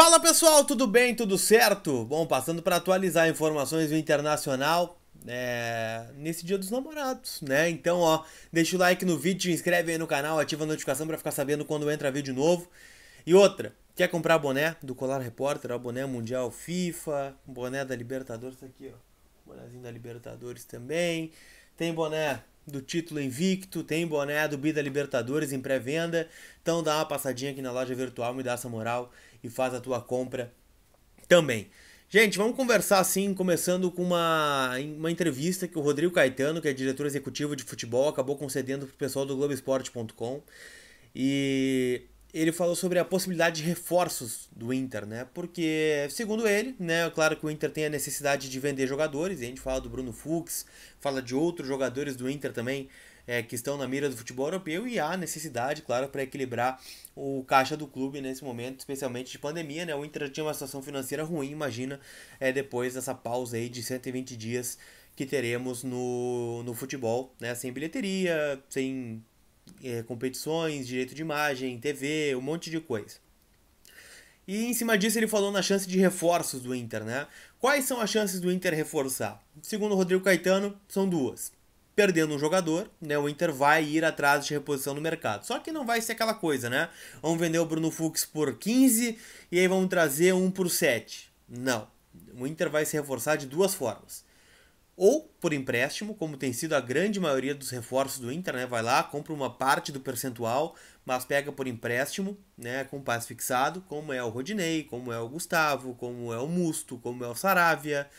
Fala pessoal, tudo bem? Tudo certo? Bom, passando para atualizar informações do internacional. É, nesse dia dos namorados, né? Então, ó, deixa o like no vídeo, inscreve aí no canal, ativa a notificação para ficar sabendo quando entra vídeo novo. E outra, quer comprar boné do Colar Repórter, ó, boné mundial FIFA, boné da Libertadores tá aqui, ó. Bonézinho da Libertadores também. Tem boné do título invicto, tem boné do Bida Libertadores em pré-venda. Então dá uma passadinha aqui na loja virtual, me dá essa moral e faz a tua compra também. Gente, vamos conversar assim, começando com uma, uma entrevista que o Rodrigo Caetano, que é diretor executivo de futebol, acabou concedendo para o pessoal do Globoesporte.com. E ele falou sobre a possibilidade de reforços do Inter, né? Porque, segundo ele, né, claro que o Inter tem a necessidade de vender jogadores, e a gente fala do Bruno Fux, fala de outros jogadores do Inter também é, que estão na mira do futebol europeu, e há necessidade, claro, para equilibrar o caixa do clube nesse momento, especialmente de pandemia, né? O Inter tinha uma situação financeira ruim, imagina, é, depois dessa pausa aí de 120 dias que teremos no, no futebol, né? Sem bilheteria, sem é, competições, direito de imagem, TV, um monte de coisa. E em cima disso ele falou na chance de reforços do Inter, né? Quais são as chances do Inter reforçar? Segundo o Rodrigo Caetano, são duas. Perdendo um jogador, né, o Inter vai ir atrás de reposição no mercado. Só que não vai ser aquela coisa, né? Vamos vender o Bruno Fux por 15 e aí vamos trazer um por 7. Não. O Inter vai se reforçar de duas formas ou por empréstimo, como tem sido a grande maioria dos reforços do Inter, né? Vai lá, compra uma parte do percentual, mas pega por empréstimo, né? Com passe fixado, como é o Rodinei, como é o Gustavo, como é o Musto, como é o Saravia.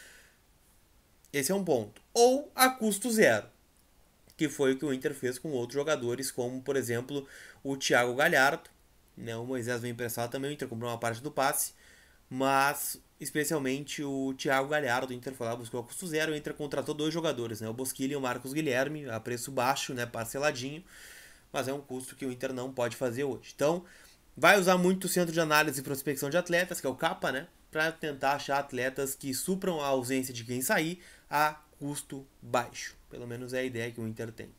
Esse é um ponto. Ou a custo zero, que foi o que o Inter fez com outros jogadores, como por exemplo o Thiago Galhardo. Né? O Moisés vem emprestado também, o Inter comprou uma parte do passe. Mas, especialmente, o Thiago Galhardo do Inter foi lá, buscou a custo zero. O Inter contratou dois jogadores, né? O Bosquilha e o Marcos Guilherme, a preço baixo, né? Parceladinho. Mas é um custo que o Inter não pode fazer hoje. Então, vai usar muito o centro de análise e prospecção de atletas, que é o CAPA, né? Para tentar achar atletas que supram a ausência de quem sair a custo baixo. Pelo menos é a ideia que o Inter tem.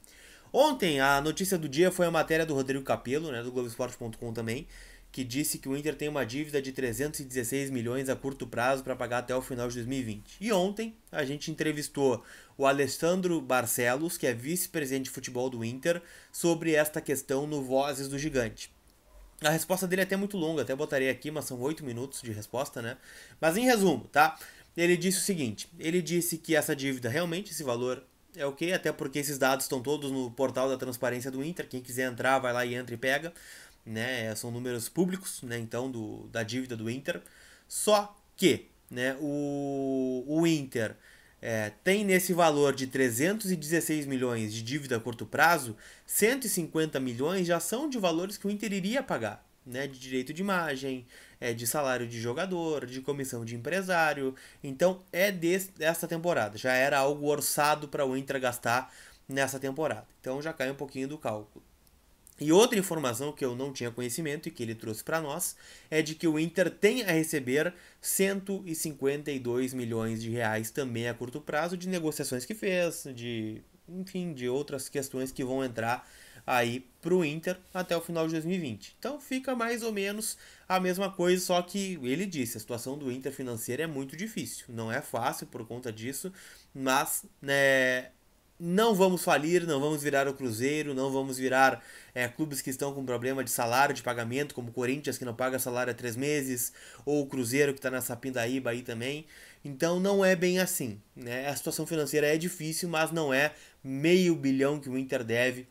Ontem, a notícia do dia foi a matéria do Rodrigo Capello, né, do Globoesporte.com também, que disse que o Inter tem uma dívida de 316 milhões a curto prazo para pagar até o final de 2020. E ontem a gente entrevistou o Alessandro Barcelos, que é vice-presidente de futebol do Inter, sobre esta questão no Vozes do Gigante. A resposta dele é até muito longa, até botarei aqui, mas são 8 minutos de resposta, né? Mas em resumo, tá? Ele disse o seguinte: ele disse que essa dívida realmente, esse valor é ok, até porque esses dados estão todos no portal da transparência do Inter. Quem quiser entrar, vai lá e entra e pega né? É, são números públicos, né? Então, do, da dívida do Inter. Só que, né? O, o Inter é, tem nesse valor de 316 milhões de dívida a curto prazo, 150 milhões já são de valores que o Inter iria pagar, né? De direito de imagem, é, de salário de jogador, de comissão de empresário. Então, é dessa temporada. Já era algo orçado para o Inter gastar nessa temporada. Então, já cai um pouquinho do cálculo. E outra informação que eu não tinha conhecimento e que ele trouxe para nós é de que o Inter tem a receber 152 milhões de reais também a curto prazo de negociações que fez, de enfim, de outras questões que vão entrar aí para o Inter até o final de 2020. Então fica mais ou menos a mesma coisa, só que ele disse, a situação do Inter financeira é muito difícil, não é fácil por conta disso, mas né, não vamos falir, não vamos virar o Cruzeiro, não vamos virar é, clubes que estão com problema de salário, de pagamento, como o Corinthians, que não paga salário há três meses, ou o Cruzeiro, que está na Sapindaíba aí também. Então não é bem assim. Né? A situação financeira é difícil, mas não é meio bilhão que o Inter deve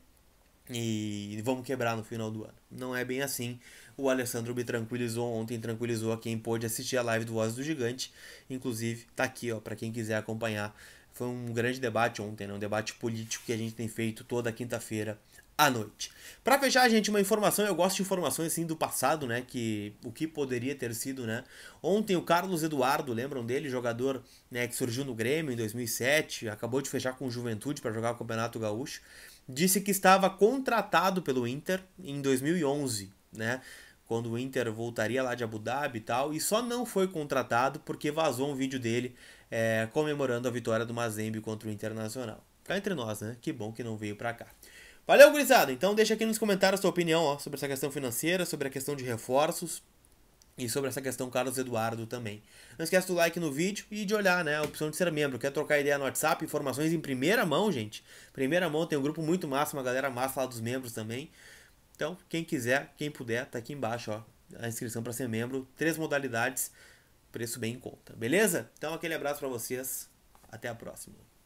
e vamos quebrar no final do ano. Não é bem assim. O Alessandro me tranquilizou ontem, tranquilizou a quem pôde assistir a live do Voz do Gigante. Inclusive, tá aqui, ó, para quem quiser acompanhar foi um grande debate ontem, né? um debate político que a gente tem feito toda quinta-feira à noite. Para fechar, gente, uma informação, eu gosto de informações assim do passado, né, que o que poderia ter sido, né? Ontem o Carlos Eduardo, lembram dele, jogador, né, que surgiu no Grêmio em 2007, acabou de fechar com o Juventude para jogar o Campeonato Gaúcho, disse que estava contratado pelo Inter em 2011, né? Quando o Inter voltaria lá de Abu Dhabi e tal, e só não foi contratado porque vazou um vídeo dele é, comemorando a vitória do Mazembe contra o Internacional. Cá entre nós, né? Que bom que não veio para cá. Valeu, gurizada! Então deixa aqui nos comentários a sua opinião ó, sobre essa questão financeira, sobre a questão de reforços e sobre essa questão Carlos Eduardo também. Não esquece do like no vídeo e de olhar, né, a opção de ser membro. Quer trocar ideia no WhatsApp, informações em primeira mão, gente? Primeira mão, tem um grupo muito massa, uma galera massa lá dos membros também. Então, quem quiser, quem puder, tá aqui embaixo, ó, a inscrição para ser membro, três modalidades preço bem em conta, beleza? Então aquele abraço para vocês, até a próxima.